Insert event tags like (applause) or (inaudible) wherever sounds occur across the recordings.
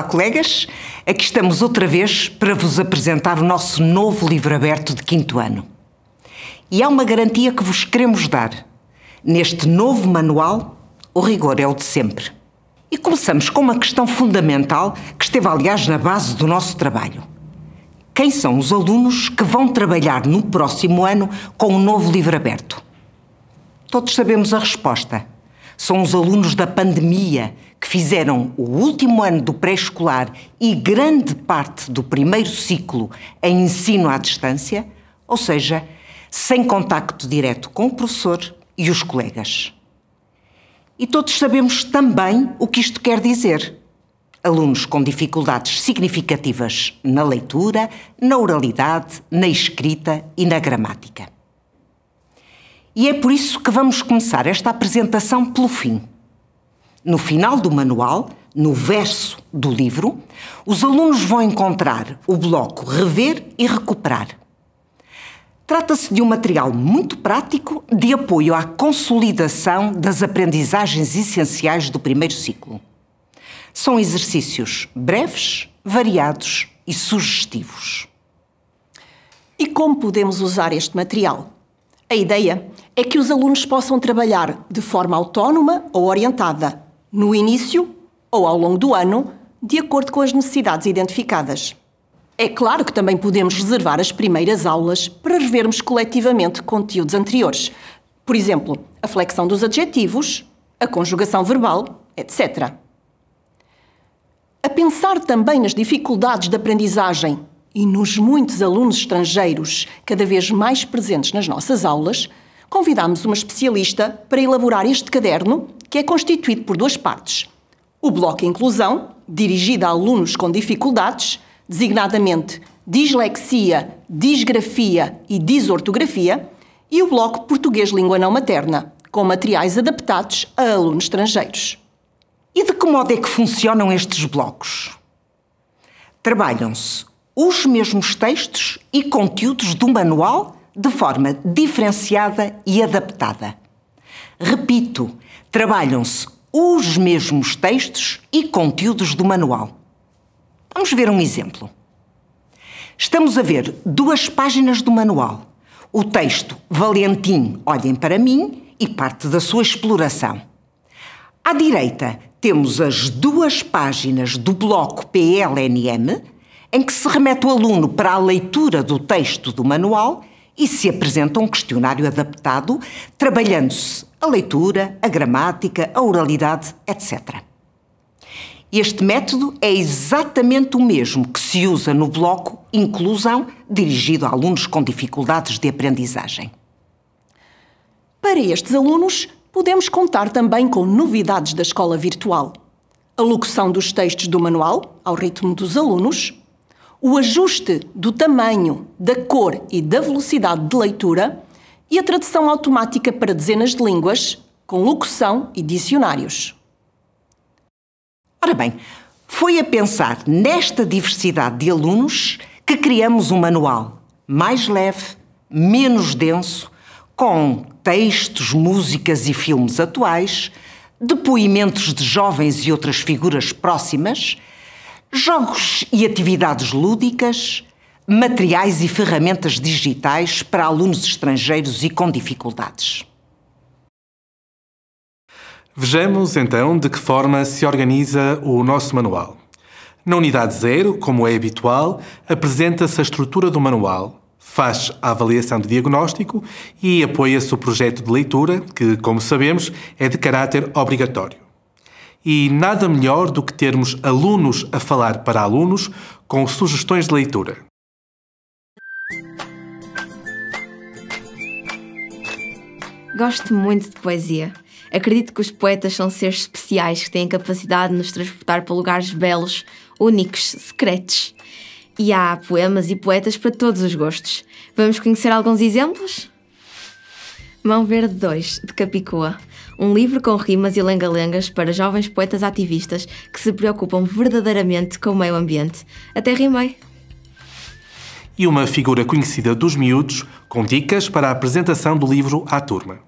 Olá, colegas. Aqui estamos outra vez para vos apresentar o nosso novo livro aberto de quinto ano. E há uma garantia que vos queremos dar. Neste novo manual, o rigor é o de sempre. E começamos com uma questão fundamental que esteve, aliás, na base do nosso trabalho. Quem são os alunos que vão trabalhar no próximo ano com o novo livro aberto? Todos sabemos a resposta são os alunos da pandemia que fizeram o último ano do pré-escolar e grande parte do primeiro ciclo em ensino à distância, ou seja, sem contacto direto com o professor e os colegas. E todos sabemos também o que isto quer dizer. Alunos com dificuldades significativas na leitura, na oralidade, na escrita e na gramática. E é por isso que vamos começar esta apresentação pelo fim. No final do manual, no verso do livro, os alunos vão encontrar o bloco Rever e Recuperar. Trata-se de um material muito prático de apoio à consolidação das aprendizagens essenciais do primeiro ciclo. São exercícios breves, variados e sugestivos. E como podemos usar este material? A ideia é que os alunos possam trabalhar de forma autónoma ou orientada, no início ou ao longo do ano, de acordo com as necessidades identificadas. É claro que também podemos reservar as primeiras aulas para revermos coletivamente conteúdos anteriores. Por exemplo, a flexão dos adjetivos, a conjugação verbal, etc. A pensar também nas dificuldades de aprendizagem e nos muitos alunos estrangeiros cada vez mais presentes nas nossas aulas, convidámos uma especialista para elaborar este caderno, que é constituído por duas partes. O bloco Inclusão, dirigido a alunos com dificuldades, designadamente dislexia, disgrafia e disortografia, e o bloco Português Língua Não Materna, com materiais adaptados a alunos estrangeiros. E de que modo é que funcionam estes blocos? Trabalham-se os mesmos textos e conteúdos do manual de forma diferenciada e adaptada. Repito, trabalham-se os mesmos textos e conteúdos do manual. Vamos ver um exemplo. Estamos a ver duas páginas do manual. O texto Valentim, olhem para mim, e parte da sua exploração. À direita, temos as duas páginas do bloco PLNM, em que se remete o aluno para a leitura do texto do manual e se apresenta um questionário adaptado, trabalhando-se a leitura, a gramática, a oralidade, etc. Este método é exatamente o mesmo que se usa no bloco Inclusão, dirigido a alunos com dificuldades de aprendizagem. Para estes alunos, podemos contar também com novidades da escola virtual. A locução dos textos do manual, ao ritmo dos alunos, o ajuste do tamanho, da cor e da velocidade de leitura e a tradução automática para dezenas de línguas, com locução e dicionários. Ora bem, foi a pensar nesta diversidade de alunos que criamos um manual mais leve, menos denso, com textos, músicas e filmes atuais, depoimentos de jovens e outras figuras próximas Jogos e atividades lúdicas, materiais e ferramentas digitais para alunos estrangeiros e com dificuldades. Vejamos então de que forma se organiza o nosso manual. Na unidade 0, como é habitual, apresenta-se a estrutura do manual, faz a avaliação de diagnóstico e apoia-se o projeto de leitura, que, como sabemos, é de caráter obrigatório e nada melhor do que termos alunos a falar para alunos com sugestões de leitura. Gosto muito de poesia. Acredito que os poetas são seres especiais que têm capacidade de nos transportar para lugares belos, únicos, secretos. E há poemas e poetas para todos os gostos. Vamos conhecer alguns exemplos? Mão Verde 2, de Capicua um livro com rimas e lengalengas para jovens poetas ativistas que se preocupam verdadeiramente com o meio ambiente. Até rimei! E uma figura conhecida dos miúdos, com dicas para a apresentação do livro à turma.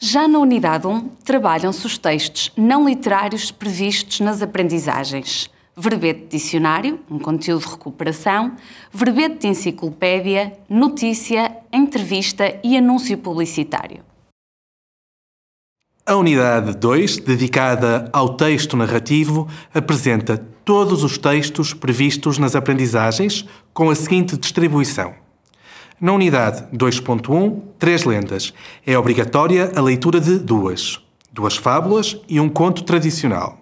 Já na Unidade 1, trabalham-se os textos não literários previstos nas aprendizagens. Verbete de dicionário, um conteúdo de recuperação, verbete de enciclopédia, notícia, entrevista e anúncio publicitário. A unidade 2, dedicada ao texto narrativo, apresenta todos os textos previstos nas aprendizagens com a seguinte distribuição. Na unidade 2.1, três lendas. É obrigatória a leitura de duas, duas fábulas e um conto tradicional.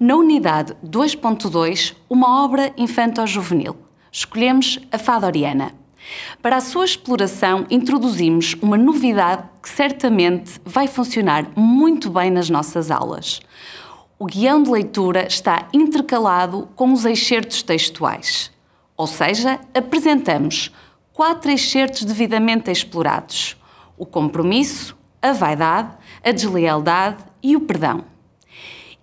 Na unidade 2.2, uma obra infanto-juvenil. Escolhemos a Fada Oriana, para a sua exploração, introduzimos uma novidade que certamente vai funcionar muito bem nas nossas aulas. O guião de leitura está intercalado com os excertos textuais, ou seja, apresentamos quatro excertos devidamente explorados: o compromisso, a vaidade, a deslealdade e o perdão.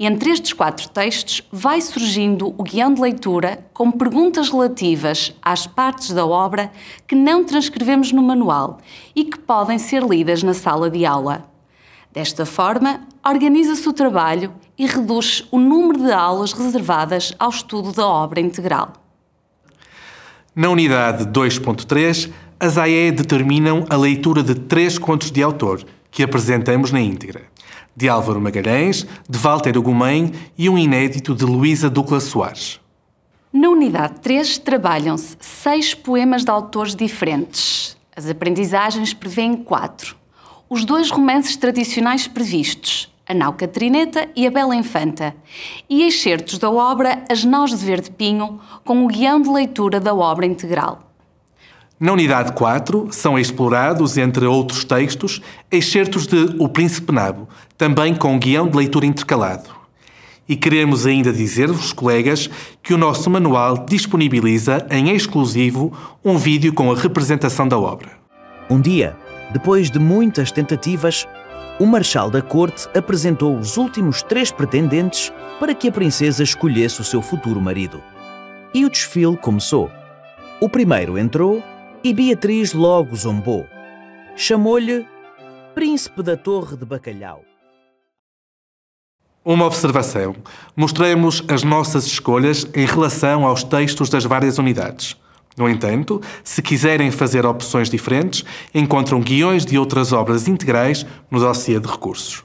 Entre estes quatro textos vai surgindo o guião de leitura com perguntas relativas às partes da obra que não transcrevemos no manual e que podem ser lidas na sala de aula. Desta forma, organiza-se o trabalho e reduz o número de aulas reservadas ao estudo da obra integral. Na unidade 2.3, as AE determinam a leitura de três contos de autor, que apresentamos na íntegra de Álvaro Magalhães, de Walter Ogumem e um inédito de Luísa Ducla Soares. Na unidade 3 trabalham-se seis poemas de autores diferentes. As aprendizagens prevêem quatro. Os dois romances tradicionais previstos, A Nau Catrineta e A Bela Infanta, e excertos da obra As Nós de Verde Pinho, com o guião de leitura da obra integral. Na unidade 4 são explorados, entre outros textos, excertos de O Príncipe Nabo, também com guião de leitura intercalado. E queremos ainda dizer-vos, colegas, que o nosso manual disponibiliza em exclusivo um vídeo com a representação da obra. Um dia, depois de muitas tentativas, o Marechal da Corte apresentou os últimos três pretendentes para que a princesa escolhesse o seu futuro marido. E o desfile começou. O primeiro entrou e Beatriz logo zombou. Chamou-lhe Príncipe da Torre de Bacalhau. Uma observação. Mostremos as nossas escolhas em relação aos textos das várias unidades. No entanto, se quiserem fazer opções diferentes, encontram guiões de outras obras integrais no dossiê de recursos.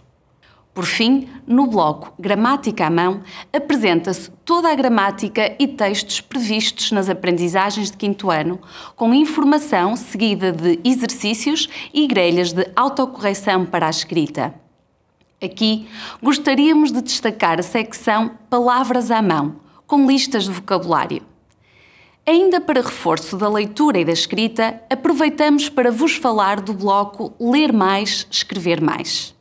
Por fim, no bloco Gramática à Mão, apresenta-se toda a gramática e textos previstos nas aprendizagens de quinto ano, com informação seguida de exercícios e grelhas de autocorreção para a escrita. Aqui, gostaríamos de destacar a secção Palavras à Mão, com listas de vocabulário. Ainda para reforço da leitura e da escrita, aproveitamos para vos falar do bloco Ler Mais, Escrever Mais.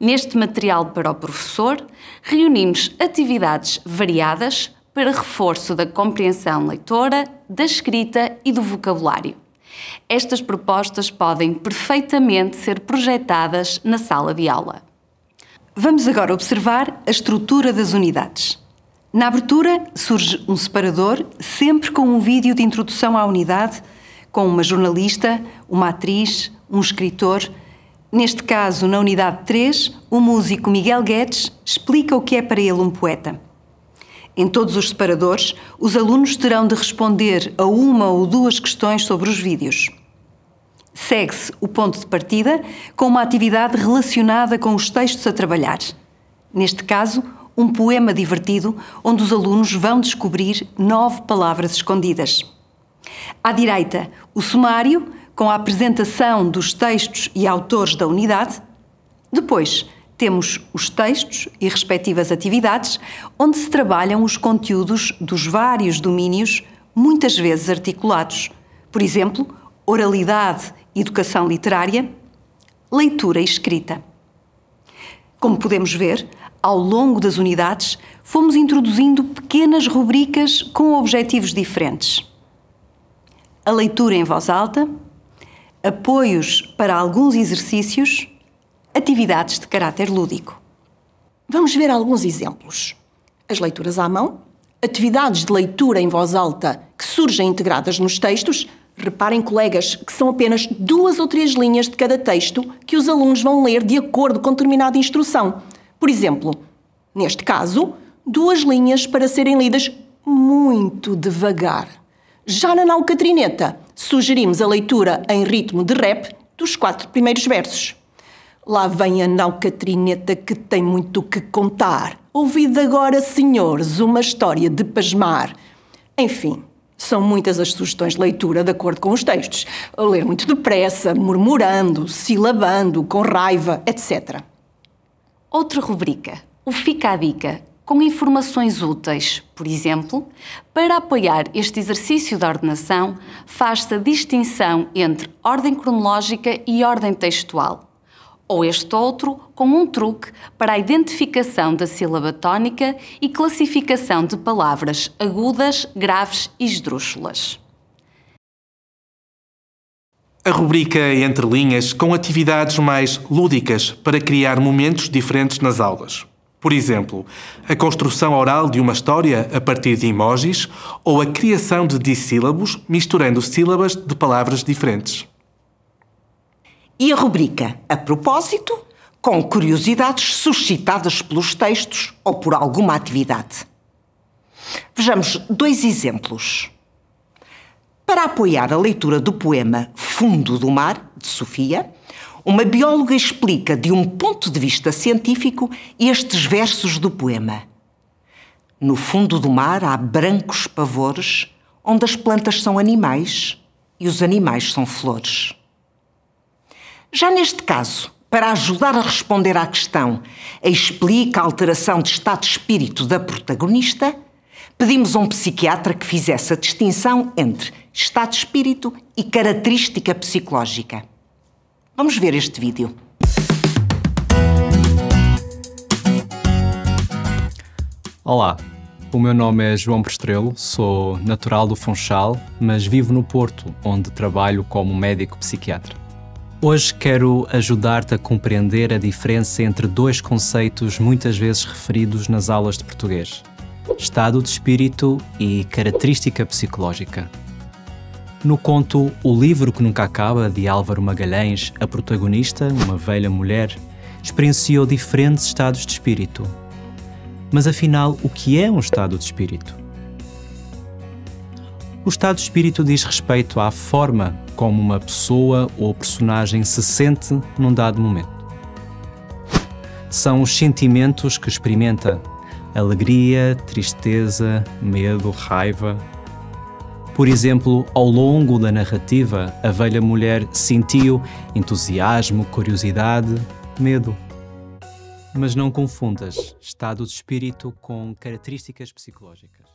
Neste material para o professor, reunimos atividades variadas para reforço da compreensão leitora, da escrita e do vocabulário. Estas propostas podem perfeitamente ser projetadas na sala de aula. Vamos agora observar a estrutura das unidades. Na abertura surge um separador, sempre com um vídeo de introdução à unidade, com uma jornalista, uma atriz, um escritor. Neste caso, na unidade 3, o músico Miguel Guedes explica o que é para ele um poeta. Em todos os separadores, os alunos terão de responder a uma ou duas questões sobre os vídeos. Segue-se o ponto de partida com uma atividade relacionada com os textos a trabalhar. Neste caso, um poema divertido onde os alunos vão descobrir nove palavras escondidas. À direita, o sumário, com a apresentação dos textos e autores da unidade. Depois, temos os textos e respectivas atividades, onde se trabalham os conteúdos dos vários domínios, muitas vezes articulados. Por exemplo, oralidade educação literária, leitura e escrita. Como podemos ver, ao longo das unidades, fomos introduzindo pequenas rubricas com objetivos diferentes. A leitura em voz alta, apoios para alguns exercícios, atividades de caráter lúdico. Vamos ver alguns exemplos. As leituras à mão, atividades de leitura em voz alta que surgem integradas nos textos, Reparem, colegas, que são apenas duas ou três linhas de cada texto que os alunos vão ler de acordo com determinada instrução. Por exemplo, neste caso, duas linhas para serem lidas muito devagar. Já na Naucatrineta, sugerimos a leitura em ritmo de rap dos quatro primeiros versos. Lá vem a Naucatrineta que tem muito que contar. Ouvido agora, senhores, uma história de pasmar. Enfim, são muitas as sugestões de leitura de acordo com os textos. A ler muito depressa, murmurando, silabando, com raiva, etc. Outra rubrica, o Fica a Dica, com informações úteis. Por exemplo, para apoiar este exercício da ordenação, faz-se a distinção entre ordem cronológica e ordem textual ou este outro com um truque para a identificação da sílaba tónica e classificação de palavras agudas, graves e esdrúxulas. A rubrica Entre Linhas com atividades mais lúdicas para criar momentos diferentes nas aulas. Por exemplo, a construção oral de uma história a partir de emojis ou a criação de dissílabos misturando sílabas de palavras diferentes e a rubrica A Propósito, com curiosidades suscitadas pelos textos ou por alguma atividade. Vejamos dois exemplos. Para apoiar a leitura do poema Fundo do Mar, de Sofia, uma bióloga explica de um ponto de vista científico estes versos do poema. No fundo do mar há brancos pavores, onde as plantas são animais e os animais são flores. Já neste caso, para ajudar a responder à questão explica a alteração de estado de espírito da protagonista, pedimos a um psiquiatra que fizesse a distinção entre estado de espírito e característica psicológica. Vamos ver este vídeo. Olá, o meu nome é João Prestrelo, sou natural do Funchal, mas vivo no Porto, onde trabalho como médico psiquiatra. Hoje quero ajudar-te a compreender a diferença entre dois conceitos muitas vezes referidos nas aulas de português: estado de espírito e característica psicológica. No conto O Livro que Nunca Acaba, de Álvaro Magalhães, a protagonista, uma velha mulher, experienciou diferentes estados de espírito. Mas afinal, o que é um estado de espírito? O estado de espírito diz respeito à forma como uma pessoa ou personagem se sente num dado momento. São os sentimentos que experimenta: alegria, tristeza, medo, raiva. Por exemplo, ao longo da narrativa, a velha mulher sentiu entusiasmo, curiosidade, medo. Mas não confundas estado de espírito com características psicológicas.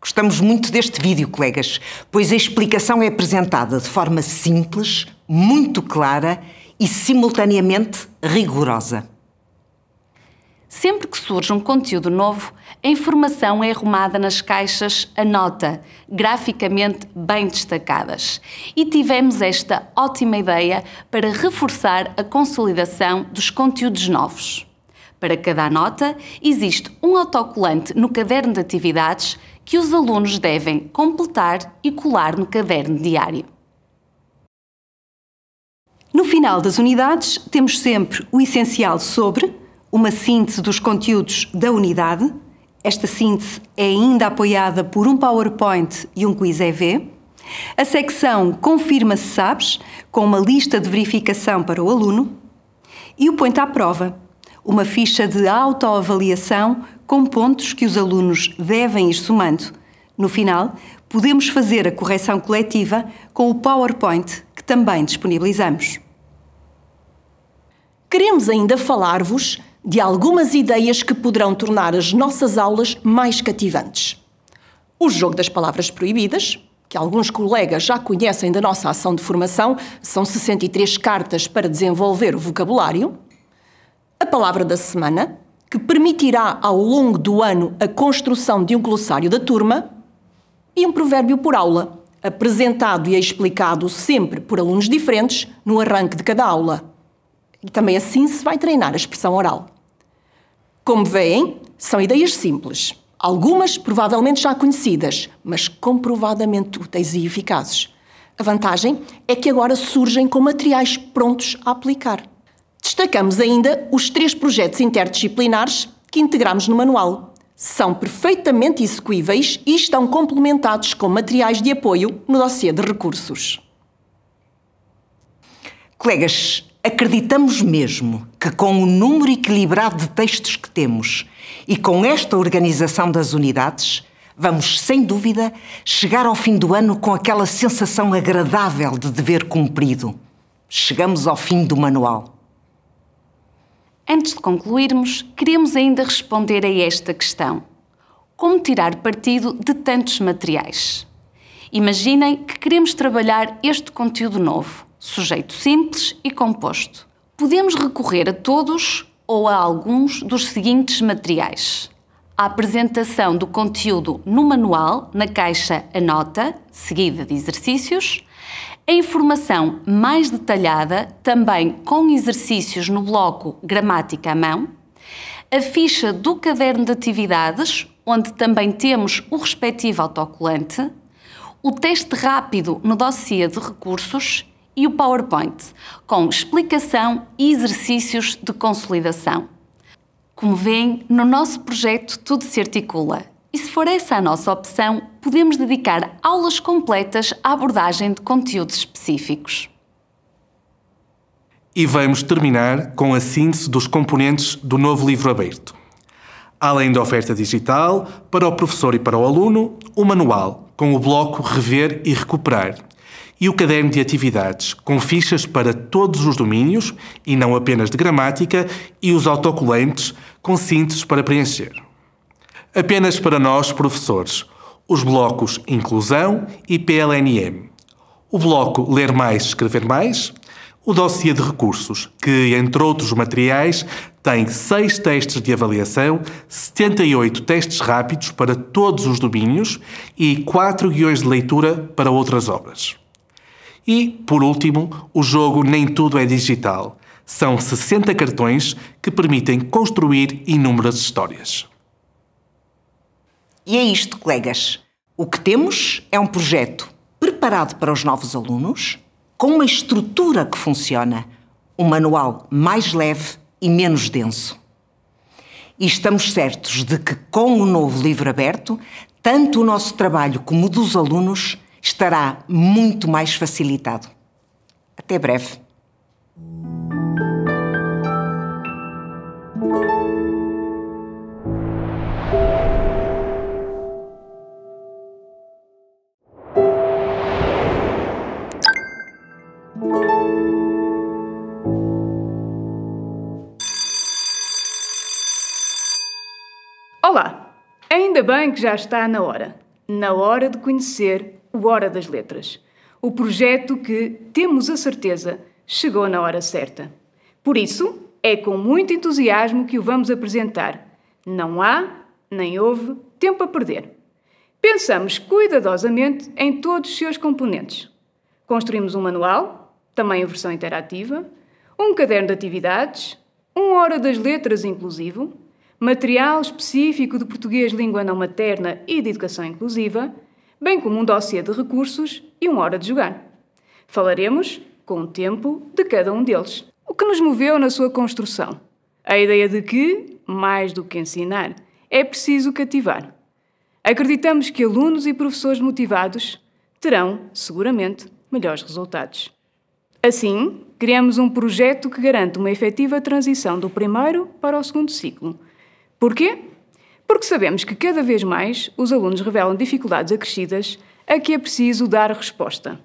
Gostamos muito deste vídeo, colegas, pois a explicação é apresentada de forma simples, muito clara e simultaneamente rigorosa. Sempre que surge um conteúdo novo, a informação é arrumada nas caixas Anota, graficamente bem destacadas. E tivemos esta ótima ideia para reforçar a consolidação dos conteúdos novos. Para cada nota, existe um autocolante no caderno de atividades que os alunos devem completar e colar no caderno diário. No final das unidades, temos sempre o essencial sobre, uma síntese dos conteúdos da unidade. Esta síntese é ainda apoiada por um PowerPoint e um quiz EV. A secção Confirma se sabes, com uma lista de verificação para o aluno. E o ponto à prova, uma ficha de autoavaliação com pontos que os alunos devem ir somando. No final, podemos fazer a correção coletiva com o PowerPoint que também disponibilizamos. Queremos ainda falar-vos de algumas ideias que poderão tornar as nossas aulas mais cativantes. O jogo das palavras proibidas, que alguns colegas já conhecem da nossa ação de formação, são 63 cartas para desenvolver o vocabulário a palavra da semana, que permitirá ao longo do ano a construção de um glossário da turma, e um provérbio por aula, apresentado e explicado sempre por alunos diferentes no arranque de cada aula. E também assim se vai treinar a expressão oral. Como veem, são ideias simples, algumas provavelmente já conhecidas, mas comprovadamente úteis e eficazes. A vantagem é que agora surgem com materiais prontos a aplicar. Destacamos ainda os três projetos interdisciplinares que integramos no manual. São perfeitamente execuíveis e estão complementados com materiais de apoio no dossiê de recursos. Colegas, acreditamos mesmo que com o número equilibrado de textos que temos e com esta organização das unidades, vamos, sem dúvida, chegar ao fim do ano com aquela sensação agradável de dever cumprido. Chegamos ao fim do manual. Antes de concluirmos, queremos ainda responder a esta questão: Como tirar partido de tantos materiais? Imaginem que queremos trabalhar este conteúdo novo, sujeito simples e composto. Podemos recorrer a todos ou a alguns dos seguintes materiais: a apresentação do conteúdo no manual, na caixa Anota, seguida de exercícios, a informação mais detalhada, também com exercícios no bloco Gramática à Mão, a ficha do caderno de atividades, onde também temos o respectivo autocolante, o teste rápido no dossiê de recursos e o PowerPoint, com explicação e exercícios de consolidação. Como veem, no nosso projeto tudo se articula. E se for essa a nossa opção, podemos dedicar aulas completas à abordagem de conteúdos específicos. E vamos terminar com a síntese dos componentes do novo livro aberto. Além da oferta digital, para o professor e para o aluno, o manual, com o bloco Rever e Recuperar, e o caderno de atividades, com fichas para todos os domínios, e não apenas de gramática, e os autocolantes, com sínteses para preencher. Apenas para nós, professores, os blocos Inclusão e PLNM. O bloco Ler Mais, Escrever Mais, o dossiê de recursos, que, entre outros materiais, tem seis testes de avaliação, 78 testes rápidos para todos os domínios e quatro guiões de leitura para outras obras. E, por último, o jogo Nem Tudo é Digital. São 60 cartões que permitem construir inúmeras histórias. E é isto, colegas. O que temos é um projeto preparado para os novos alunos, com uma estrutura que funciona, um manual mais leve e menos denso. E estamos certos de que, com o novo livro aberto, tanto o nosso trabalho como o dos alunos estará muito mais facilitado. Até breve. Olá! Ainda bem que já está na hora. Na hora de conhecer o Hora das Letras. O projeto que, temos a certeza, chegou na hora certa. Por isso, é com muito entusiasmo que o vamos apresentar. Não há, nem houve, tempo a perder. Pensamos cuidadosamente em todos os seus componentes. Construímos um manual, também em versão interativa, um caderno de atividades, um Hora das Letras inclusivo, material específico de português língua não materna e de educação inclusiva, bem como um dossiê de recursos e uma hora de jogar. Falaremos com o tempo de cada um deles. O que nos moveu na sua construção? A ideia de que, mais do que ensinar, é preciso cativar. Acreditamos que alunos e professores motivados terão, seguramente, melhores resultados. Assim, criamos um projeto que garante uma efetiva transição do primeiro para o segundo ciclo Porquê? Porque sabemos que cada vez mais os alunos revelam dificuldades acrescidas a que é preciso dar resposta.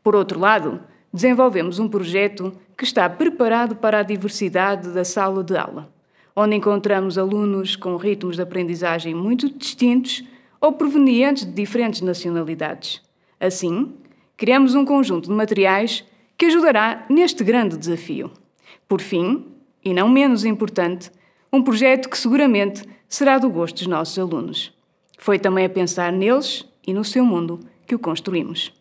Por outro lado, desenvolvemos um projeto que está preparado para a diversidade da sala de aula, onde encontramos alunos com ritmos de aprendizagem muito distintos ou provenientes de diferentes nacionalidades. Assim, criamos um conjunto de materiais que ajudará neste grande desafio. Por fim, e não menos importante, um projeto que seguramente será do gosto dos nossos alunos. Foi também a pensar neles e no seu mundo que o construímos.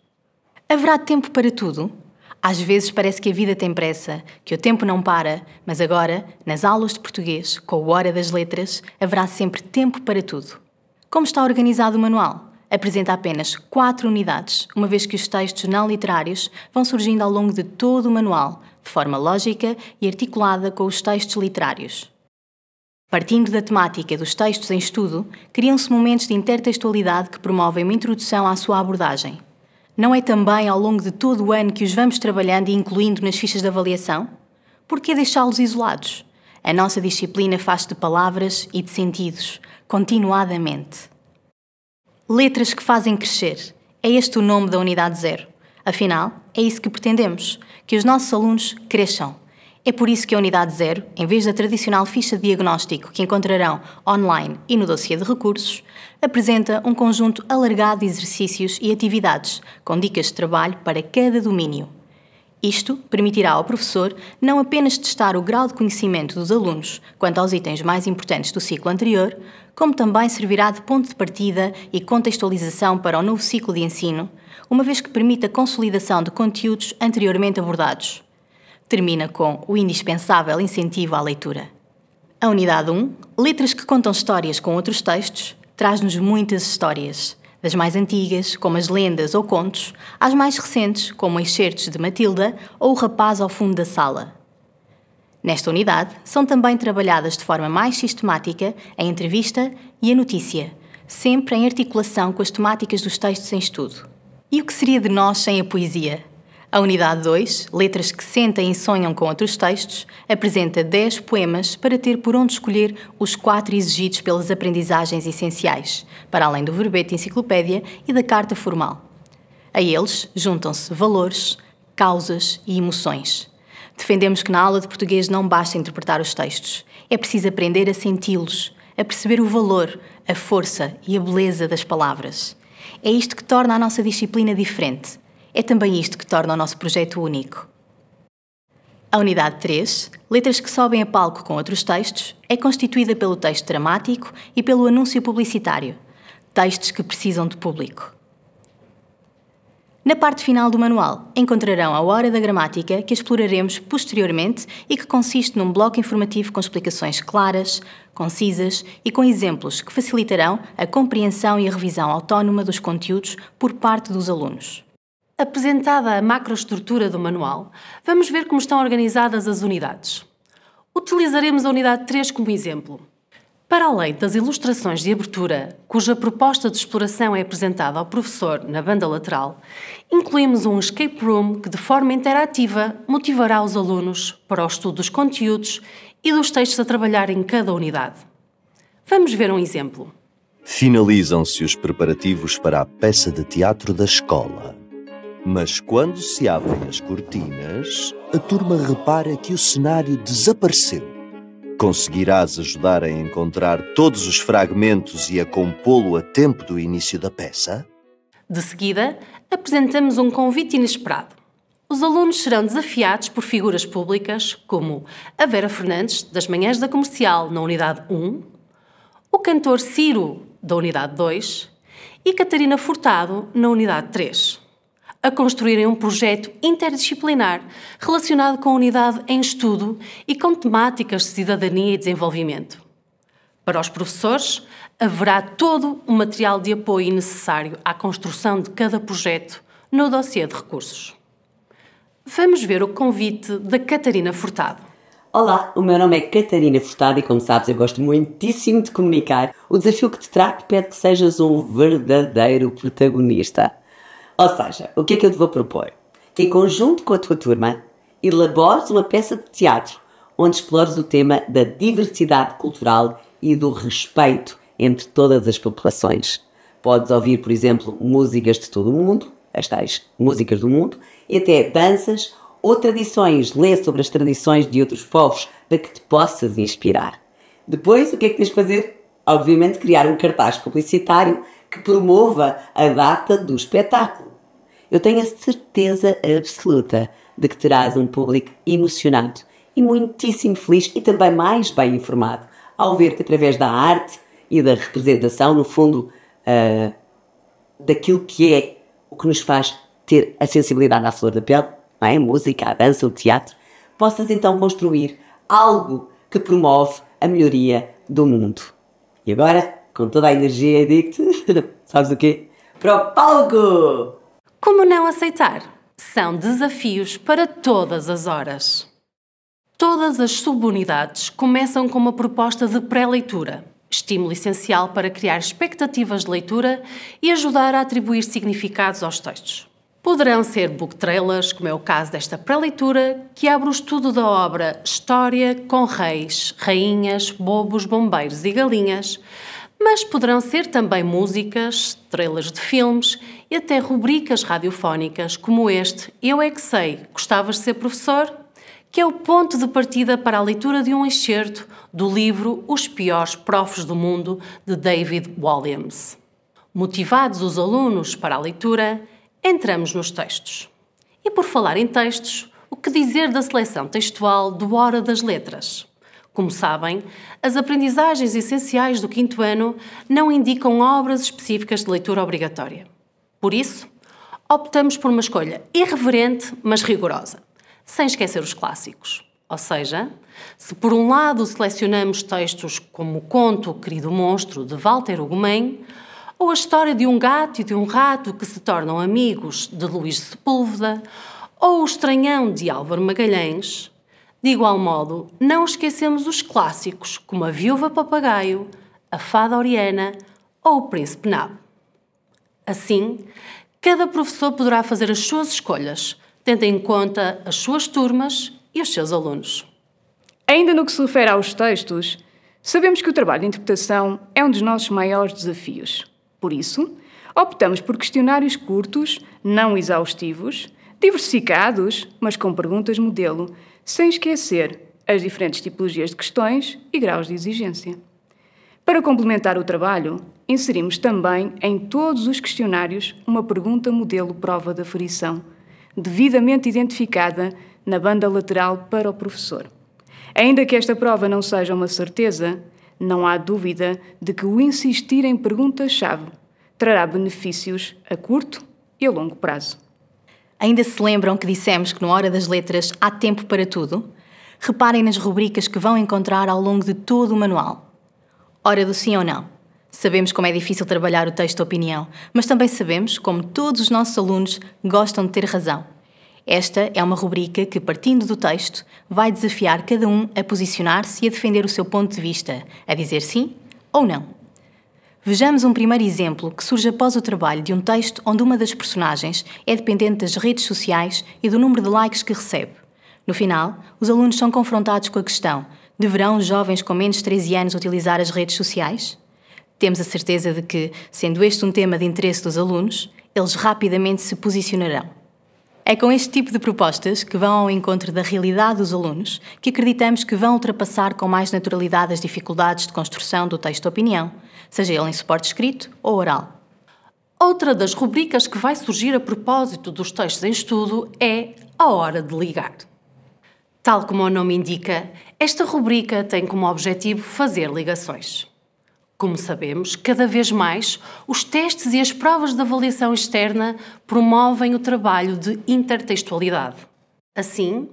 Haverá tempo para tudo? Às vezes parece que a vida tem pressa, que o tempo não para, mas agora, nas aulas de português, com o Hora das Letras, haverá sempre tempo para tudo. Como está organizado o manual? Apresenta apenas quatro unidades, uma vez que os textos não literários vão surgindo ao longo de todo o manual, de forma lógica e articulada com os textos literários. Partindo da temática dos textos em estudo, criam-se momentos de intertextualidade que promovem uma introdução à sua abordagem. Não é também ao longo de todo o ano que os vamos trabalhando e incluindo nas fichas de avaliação? Por que deixá-los isolados? A nossa disciplina faz de palavras e de sentidos, continuadamente. Letras que fazem crescer. É este o nome da unidade zero. Afinal, é isso que pretendemos: que os nossos alunos cresçam. É por isso que a Unidade Zero, em vez da tradicional ficha de diagnóstico que encontrarão online e no dossiê de recursos, apresenta um conjunto alargado de exercícios e atividades, com dicas de trabalho para cada domínio. Isto permitirá ao professor não apenas testar o grau de conhecimento dos alunos quanto aos itens mais importantes do ciclo anterior, como também servirá de ponto de partida e contextualização para o novo ciclo de ensino, uma vez que permite a consolidação de conteúdos anteriormente abordados termina com o indispensável incentivo à leitura. A unidade 1, Letras que contam histórias com outros textos, traz-nos muitas histórias, das mais antigas, como as lendas ou contos, às mais recentes, como Enxertos de Matilda ou O Rapaz ao Fundo da Sala. Nesta unidade, são também trabalhadas de forma mais sistemática a entrevista e a notícia, sempre em articulação com as temáticas dos textos em estudo. E o que seria de nós sem a poesia? A unidade 2, Letras que sentem e sonham com outros textos, apresenta 10 poemas para ter por onde escolher os quatro exigidos pelas aprendizagens essenciais, para além do verbete enciclopédia e da carta formal. A eles juntam-se valores, causas e emoções. Defendemos que na aula de português não basta interpretar os textos, é preciso aprender a senti-los, a perceber o valor, a força e a beleza das palavras. É isto que torna a nossa disciplina diferente é também isto que torna o nosso projeto único. A unidade 3, Letras que sobem a palco com outros textos, é constituída pelo texto dramático e pelo anúncio publicitário, textos que precisam de público. Na parte final do manual, encontrarão a hora da gramática que exploraremos posteriormente e que consiste num bloco informativo com explicações claras, concisas e com exemplos que facilitarão a compreensão e a revisão autónoma dos conteúdos por parte dos alunos. Apresentada a macroestrutura do manual, vamos ver como estão organizadas as unidades. Utilizaremos a unidade 3 como exemplo. Para além das ilustrações de abertura, cuja proposta de exploração é apresentada ao professor na banda lateral, incluímos um escape room que, de forma interativa, motivará os alunos para o estudo dos conteúdos e dos textos a trabalhar em cada unidade. Vamos ver um exemplo. Finalizam-se os preparativos para a peça de teatro da escola. Mas quando se abrem as cortinas, a turma repara que o cenário desapareceu. Conseguirás ajudar a encontrar todos os fragmentos e a compô-lo a tempo do início da peça? De seguida, apresentamos um convite inesperado. Os alunos serão desafiados por figuras públicas como a Vera Fernandes, das Manhãs da Comercial, na Unidade 1, o cantor Ciro, da Unidade 2, e Catarina Furtado, na Unidade 3 a construírem um projeto interdisciplinar relacionado com a unidade em estudo e com temáticas de cidadania e desenvolvimento. Para os professores, haverá todo o material de apoio necessário à construção de cada projeto no dossiê de recursos. Vamos ver o convite da Catarina Furtado. Olá, o meu nome é Catarina Furtado e, como sabes, eu gosto muitíssimo de comunicar. O desafio que te trago pede que sejas um verdadeiro protagonista. Ou seja, o que é que eu te vou propor? Em conjunto com a tua turma, elabores uma peça de teatro onde explores o tema da diversidade cultural e do respeito entre todas as populações. Podes ouvir, por exemplo, músicas de todo o mundo, as tais músicas do mundo, e até danças ou tradições. Lê sobre as tradições de outros povos para que te possas inspirar. Depois, o que é que tens de fazer? Obviamente, criar um cartaz publicitário que promova a data do espetáculo. Eu tenho a certeza absoluta de que terás um público emocionado e muitíssimo feliz e também mais bem informado ao ver que através da arte e da representação, no fundo, uh, daquilo que é o que nos faz ter a sensibilidade à flor da pele, é? a música, a dança, o teatro, possas então construir algo que promove a melhoria do mundo. E agora, com toda a energia, digo-te, (laughs) sabes o quê? Para o palco! Como não aceitar? São desafios para todas as horas. Todas as subunidades começam com uma proposta de pré-leitura, estímulo essencial para criar expectativas de leitura e ajudar a atribuir significados aos textos. Poderão ser book trailers, como é o caso desta pré-leitura, que abre o estudo da obra História com Reis, Rainhas, Bobos, Bombeiros e Galinhas, mas poderão ser também músicas, estrelas de filmes e até rubricas radiofónicas como este Eu é que sei, gostavas de ser professor? Que é o ponto de partida para a leitura de um excerto do livro Os Piores Profs do Mundo, de David Walliams. Motivados os alunos para a leitura, entramos nos textos. E por falar em textos, o que dizer da seleção textual do Hora das Letras? Como sabem, as aprendizagens essenciais do quinto ano não indicam obras específicas de leitura obrigatória. Por isso, optamos por uma escolha irreverente, mas rigorosa, sem esquecer os clássicos. Ou seja, se por um lado selecionamos textos como o conto O Querido Monstro, de Walter Ugumem, ou a história de um gato e de um rato que se tornam amigos, de Luís Sepúlveda, ou o Estranhão, de Álvaro Magalhães, de igual modo, não esquecemos os clássicos como a Viúva Papagaio, a Fada Oriana ou o Príncipe Nabo. Assim, cada professor poderá fazer as suas escolhas, tendo em conta as suas turmas e os seus alunos. Ainda no que se refere aos textos, sabemos que o trabalho de interpretação é um dos nossos maiores desafios. Por isso, optamos por questionários curtos, não exaustivos, diversificados, mas com perguntas modelo, sem esquecer as diferentes tipologias de questões e graus de exigência. Para complementar o trabalho, inserimos também em todos os questionários uma pergunta modelo prova da aferição, devidamente identificada na banda lateral para o professor. Ainda que esta prova não seja uma certeza, não há dúvida de que o insistir em perguntas-chave trará benefícios a curto e a longo prazo. Ainda se lembram que dissemos que na Hora das Letras há tempo para tudo? Reparem nas rubricas que vão encontrar ao longo de todo o manual. Hora do sim ou não. Sabemos como é difícil trabalhar o texto opinião, mas também sabemos como todos os nossos alunos gostam de ter razão. Esta é uma rubrica que, partindo do texto, vai desafiar cada um a posicionar-se e a defender o seu ponto de vista, a dizer sim ou não. Vejamos um primeiro exemplo que surge após o trabalho de um texto onde uma das personagens é dependente das redes sociais e do número de likes que recebe. No final, os alunos são confrontados com a questão: deverão os jovens com menos de 13 anos utilizar as redes sociais? Temos a certeza de que, sendo este um tema de interesse dos alunos, eles rapidamente se posicionarão. É com este tipo de propostas que vão ao encontro da realidade dos alunos que acreditamos que vão ultrapassar com mais naturalidade as dificuldades de construção do texto-opinião seja ele em suporte escrito ou oral. Outra das rubricas que vai surgir a propósito dos textos em estudo é a hora de ligar. Tal como o nome indica, esta rubrica tem como objetivo fazer ligações. Como sabemos, cada vez mais os testes e as provas de avaliação externa promovem o trabalho de intertextualidade. Assim,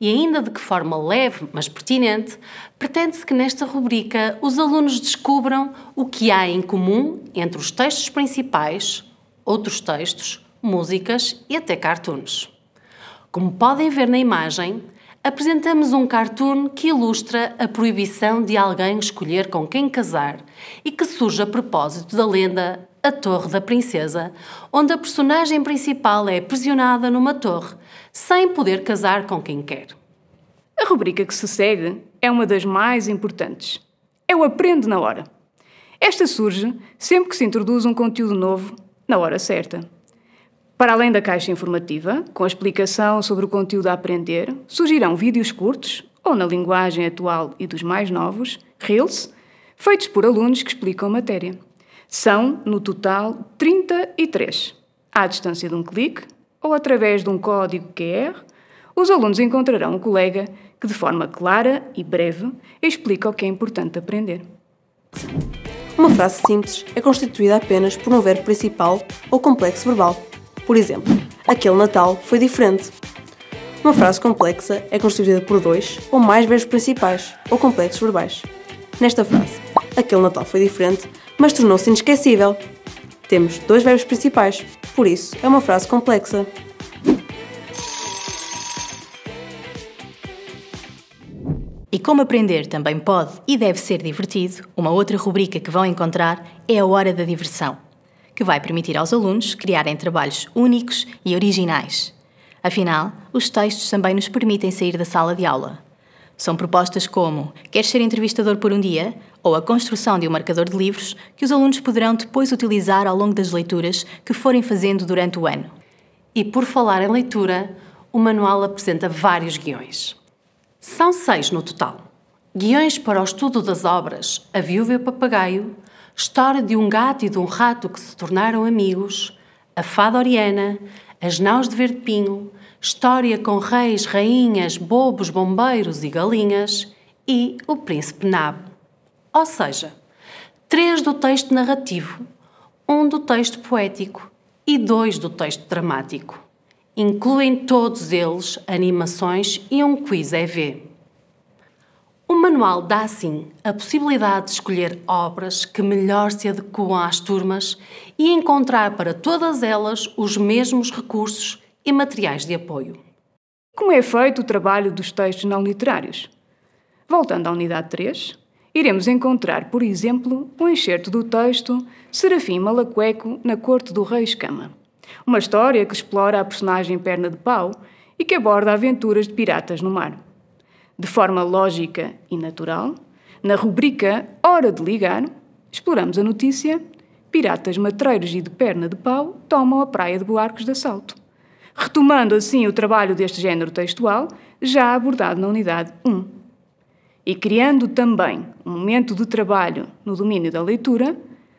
e ainda de que forma leve, mas pertinente, pretende-se que nesta rubrica os alunos descubram o que há em comum entre os textos principais, outros textos, músicas e até cartoons. Como podem ver na imagem, apresentamos um cartoon que ilustra a proibição de alguém escolher com quem casar e que surge a propósito da lenda A Torre da Princesa, onde a personagem principal é aprisionada numa torre sem poder casar com quem quer. A rubrica que se segue é uma das mais importantes. Eu aprendo na hora. Esta surge sempre que se introduz um conteúdo novo na hora certa. Para além da caixa informativa, com a explicação sobre o conteúdo a aprender, surgirão vídeos curtos, ou na linguagem atual e dos mais novos, Reels, feitos por alunos que explicam a matéria. São, no total, 33, à distância de um clique ou através de um código QR, os alunos encontrarão um colega que, de forma clara e breve, explica o que é importante aprender. Uma frase simples é constituída apenas por um verbo principal ou complexo verbal. Por exemplo, aquele Natal foi diferente. Uma frase complexa é constituída por dois ou mais verbos principais ou complexos verbais. Nesta frase, aquele Natal foi diferente, mas tornou-se inesquecível. Temos dois verbos principais, por isso é uma frase complexa. E como aprender também pode e deve ser divertido, uma outra rubrica que vão encontrar é a Hora da Diversão, que vai permitir aos alunos criarem trabalhos únicos e originais. Afinal, os textos também nos permitem sair da sala de aula. São propostas como: Queres ser entrevistador por um dia? ou a construção de um marcador de livros que os alunos poderão depois utilizar ao longo das leituras que forem fazendo durante o ano. E por falar em leitura, o manual apresenta vários guiões. São seis no total. Guiões para o estudo das obras A Viúva e o Papagaio, História de um gato e de um rato que se tornaram amigos, A Fada Oriana, As Naus de Verde Pinho, História com reis, rainhas, bobos, bombeiros e galinhas e O Príncipe Nabo. Ou seja, três do texto narrativo, um do texto poético e dois do texto dramático. Incluem todos eles animações e um quiz EV. O manual dá, assim, a possibilidade de escolher obras que melhor se adequam às turmas e encontrar para todas elas os mesmos recursos e materiais de apoio. Como é feito o trabalho dos textos não literários? Voltando à unidade 3, iremos encontrar, por exemplo, um enxerto do texto Serafim Malacueco na corte do rei Escama, uma história que explora a personagem Perna de Pau e que aborda aventuras de piratas no mar. De forma lógica e natural, na rubrica Hora de Ligar, exploramos a notícia Piratas matreiros e de perna de pau tomam a praia de Buarcos de assalto. Retomando assim o trabalho deste género textual, já abordado na unidade 1 e criando também um momento de trabalho no domínio da leitura,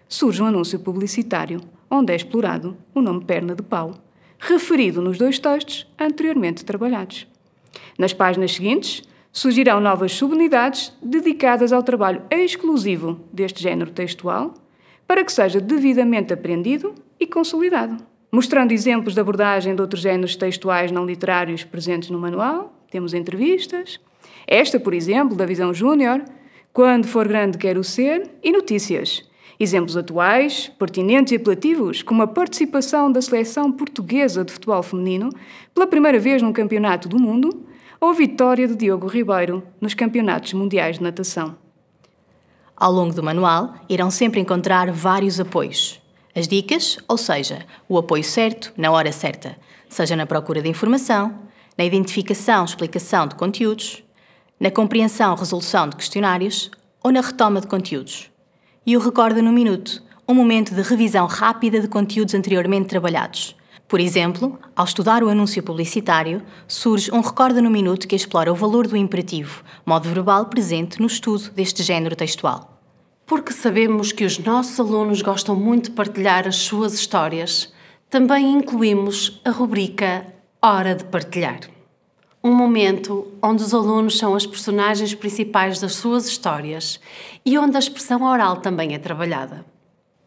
surge um anúncio publicitário onde é explorado o nome Perna de Pau, referido nos dois textos anteriormente trabalhados. Nas páginas seguintes, surgirão novas subunidades dedicadas ao trabalho exclusivo deste género textual, para que seja devidamente aprendido e consolidado. Mostrando exemplos de abordagem de outros géneros textuais não literários presentes no manual, temos entrevistas, esta, por exemplo, da visão júnior, Quando for grande quero ser e Notícias. Exemplos atuais, pertinentes e apelativos, como a participação da seleção portuguesa de futebol feminino pela primeira vez num campeonato do mundo ou a vitória de Diogo Ribeiro nos campeonatos mundiais de natação. Ao longo do manual, irão sempre encontrar vários apoios. As dicas, ou seja, o apoio certo na hora certa, seja na procura de informação, na identificação, explicação de conteúdos, na compreensão resolução de questionários ou na retoma de conteúdos. E o recorda no minuto, um momento de revisão rápida de conteúdos anteriormente trabalhados. Por exemplo, ao estudar o anúncio publicitário, surge um recorda no minuto que explora o valor do imperativo, modo verbal presente no estudo deste género textual. Porque sabemos que os nossos alunos gostam muito de partilhar as suas histórias, também incluímos a rubrica Hora de Partilhar um momento onde os alunos são as personagens principais das suas histórias e onde a expressão oral também é trabalhada.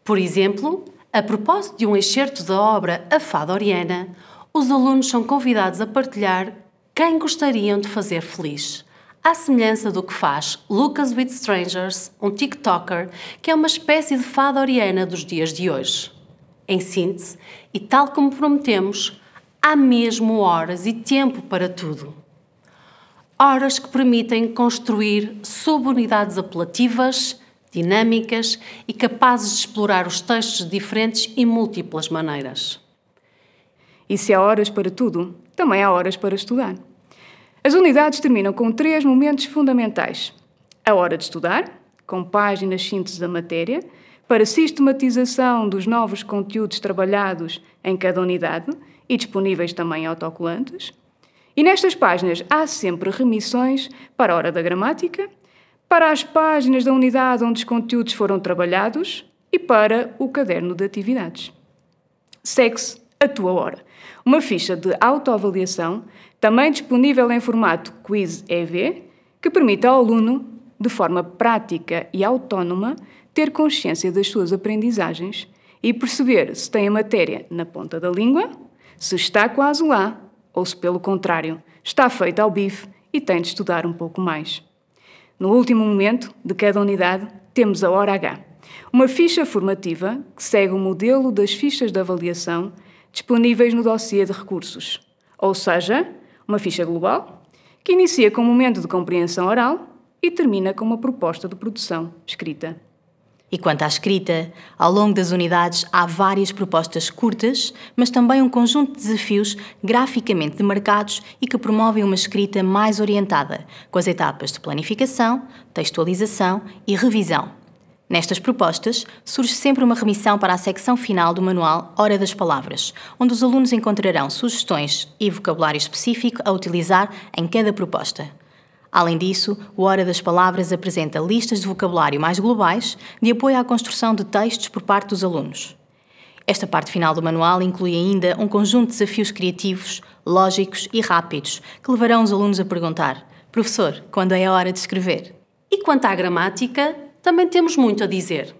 Por exemplo, a propósito de um excerto da obra A Fada Oriana, os alunos são convidados a partilhar quem gostariam de fazer feliz. À semelhança do que faz Lucas with Strangers, um TikToker que é uma espécie de fada oriana dos dias de hoje. Em síntese, e tal como prometemos, Há mesmo horas e tempo para tudo. Horas que permitem construir subunidades apelativas, dinâmicas e capazes de explorar os textos de diferentes e múltiplas maneiras. E se há horas para tudo, também há horas para estudar. As unidades terminam com três momentos fundamentais: a hora de estudar, com páginas síntese da matéria, para sistematização dos novos conteúdos trabalhados em cada unidade e disponíveis também autocolantes. E nestas páginas há sempre remissões para a hora da gramática, para as páginas da unidade onde os conteúdos foram trabalhados e para o caderno de atividades. Segue-se a tua hora. Uma ficha de autoavaliação, também disponível em formato quiz EV, que permite ao aluno, de forma prática e autónoma, ter consciência das suas aprendizagens e perceber se tem a matéria na ponta da língua se está quase lá, ou se pelo contrário, está feita ao bife e tem de estudar um pouco mais. No último momento de cada unidade, temos a hora H, uma ficha formativa que segue o modelo das fichas de avaliação disponíveis no dossiê de recursos, ou seja, uma ficha global que inicia com um momento de compreensão oral e termina com uma proposta de produção escrita. E quanto à escrita, ao longo das unidades há várias propostas curtas, mas também um conjunto de desafios graficamente demarcados e que promovem uma escrita mais orientada, com as etapas de planificação, textualização e revisão. Nestas propostas, surge sempre uma remissão para a secção final do manual Hora das Palavras, onde os alunos encontrarão sugestões e vocabulário específico a utilizar em cada proposta. Além disso, o Hora das Palavras apresenta listas de vocabulário mais globais de apoio à construção de textos por parte dos alunos. Esta parte final do manual inclui ainda um conjunto de desafios criativos, lógicos e rápidos que levarão os alunos a perguntar: Professor, quando é a hora de escrever? E quanto à gramática, também temos muito a dizer.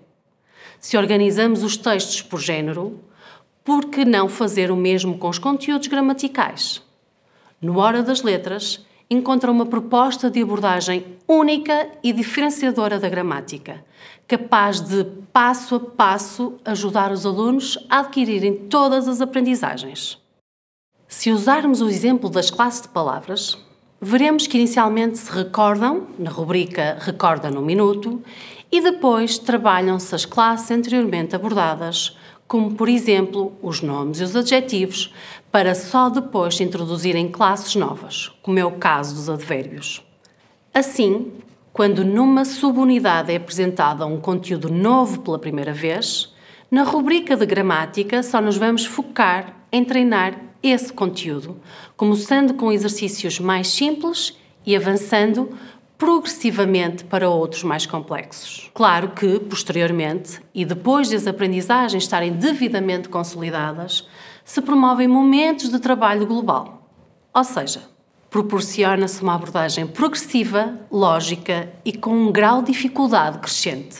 Se organizamos os textos por género, por que não fazer o mesmo com os conteúdos gramaticais? No Hora das Letras, encontra uma proposta de abordagem única e diferenciadora da gramática, capaz de, passo a passo, ajudar os alunos a adquirirem todas as aprendizagens. Se usarmos o exemplo das classes de palavras, veremos que inicialmente se recordam, na rubrica Recorda no Minuto, e depois trabalham-se as classes anteriormente abordadas, como por exemplo os nomes e os adjetivos, para só depois se introduzirem classes novas, como é o caso dos advérbios. Assim, quando numa subunidade é apresentado um conteúdo novo pela primeira vez, na rubrica de gramática só nos vamos focar em treinar esse conteúdo, começando com exercícios mais simples e avançando progressivamente para outros mais complexos. Claro que, posteriormente, e depois das aprendizagens estarem devidamente consolidadas, se promovem momentos de trabalho global. Ou seja, proporciona-se uma abordagem progressiva, lógica e com um grau de dificuldade crescente.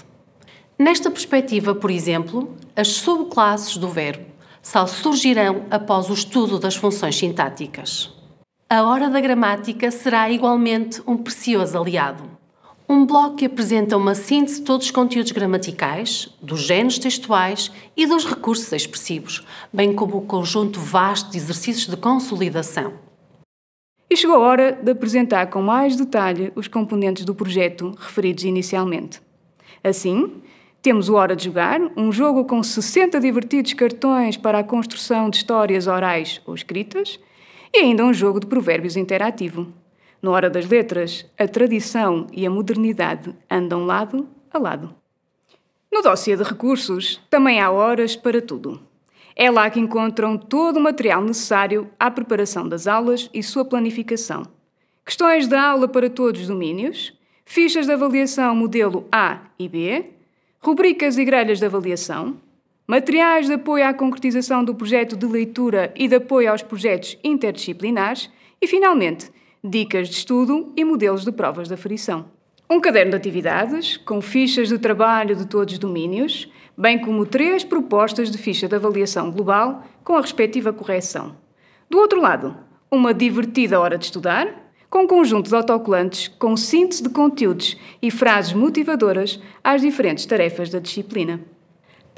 Nesta perspectiva, por exemplo, as subclasses do verbo só surgirão após o estudo das funções sintáticas a hora da gramática será igualmente um precioso aliado. Um bloco que apresenta uma síntese de todos os conteúdos gramaticais, dos géneros textuais e dos recursos expressivos, bem como o um conjunto vasto de exercícios de consolidação. E chegou a hora de apresentar com mais detalhe os componentes do projeto referidos inicialmente. Assim, temos o Hora de Jogar, um jogo com 60 divertidos cartões para a construção de histórias orais ou escritas e ainda um jogo de provérbios interativo. No hora das letras, a tradição e a modernidade andam lado a lado. No dossiê de recursos, também há horas para tudo. É lá que encontram todo o material necessário à preparação das aulas e sua planificação. Questões da aula para todos os domínios, fichas de avaliação modelo A e B, rubricas e grelhas de avaliação, materiais de apoio à concretização do projeto de leitura e de apoio aos projetos interdisciplinares e, finalmente, dicas de estudo e modelos de provas de aferição. Um caderno de atividades, com fichas de trabalho de todos os domínios, bem como três propostas de ficha de avaliação global com a respectiva correção. Do outro lado, uma divertida hora de estudar, com um conjunto de autocolantes com síntese de conteúdos e frases motivadoras às diferentes tarefas da disciplina.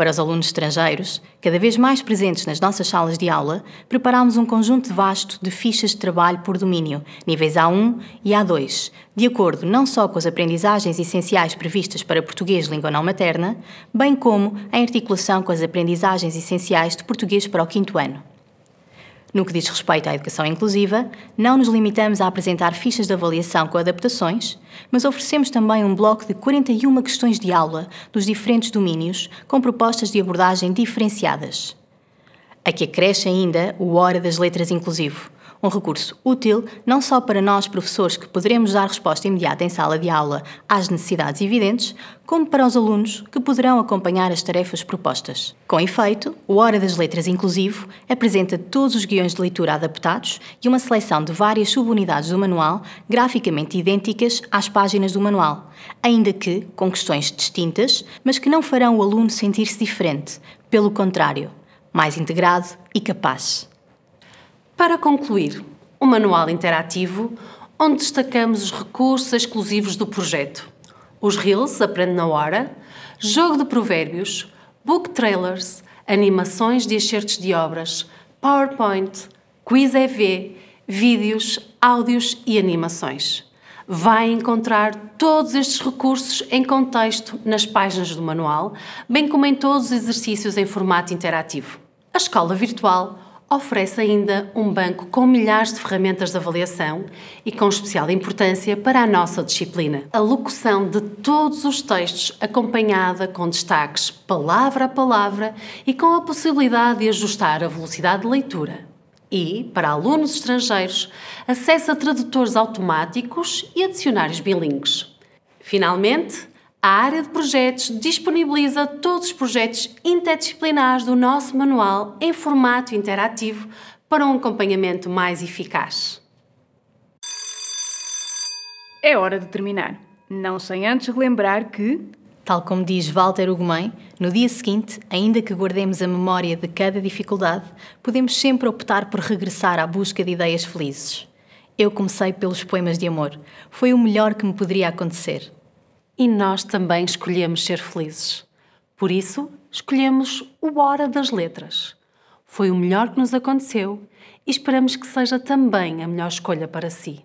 Para os alunos estrangeiros, cada vez mais presentes nas nossas salas de aula, preparámos um conjunto vasto de fichas de trabalho por domínio, níveis A1 e A2, de acordo não só com as aprendizagens essenciais previstas para português língua não materna, bem como em articulação com as aprendizagens essenciais de português para o quinto ano. No que diz respeito à educação inclusiva, não nos limitamos a apresentar fichas de avaliação com adaptações, mas oferecemos também um bloco de 41 questões de aula dos diferentes domínios, com propostas de abordagem diferenciadas. A que acresce ainda o Hora das Letras Inclusivo, um recurso útil não só para nós, professores, que poderemos dar resposta imediata em sala de aula às necessidades evidentes, como para os alunos, que poderão acompanhar as tarefas propostas. Com efeito, o Hora das Letras Inclusivo apresenta todos os guiões de leitura adaptados e uma seleção de várias subunidades do manual, graficamente idênticas às páginas do manual, ainda que com questões distintas, mas que não farão o aluno sentir-se diferente, pelo contrário, mais integrado e capaz. Para concluir, um manual interativo onde destacamos os recursos exclusivos do projeto. Os Reels, Aprende na Hora, Jogo de Provérbios, Book Trailers, animações de excertos de obras, PowerPoint, Quiz EV, vídeos, áudios e animações. Vai encontrar todos estes recursos em contexto nas páginas do manual, bem como em todos os exercícios em formato interativo. A escola virtual oferece ainda um banco com milhares de ferramentas de avaliação e com especial importância para a nossa disciplina. A locução de todos os textos acompanhada com destaques palavra a palavra e com a possibilidade de ajustar a velocidade de leitura. E, para alunos estrangeiros, acesso a tradutores automáticos e a dicionários bilíngues. Finalmente, a área de projetos disponibiliza todos os projetos interdisciplinares do nosso manual em formato interativo para um acompanhamento mais eficaz. É hora de terminar. Não sem antes relembrar que. Tal como diz Walter Ugumem, no dia seguinte, ainda que guardemos a memória de cada dificuldade, podemos sempre optar por regressar à busca de ideias felizes. Eu comecei pelos poemas de amor. Foi o melhor que me poderia acontecer. E nós também escolhemos ser felizes. Por isso, escolhemos o Hora das Letras. Foi o melhor que nos aconteceu e esperamos que seja também a melhor escolha para si.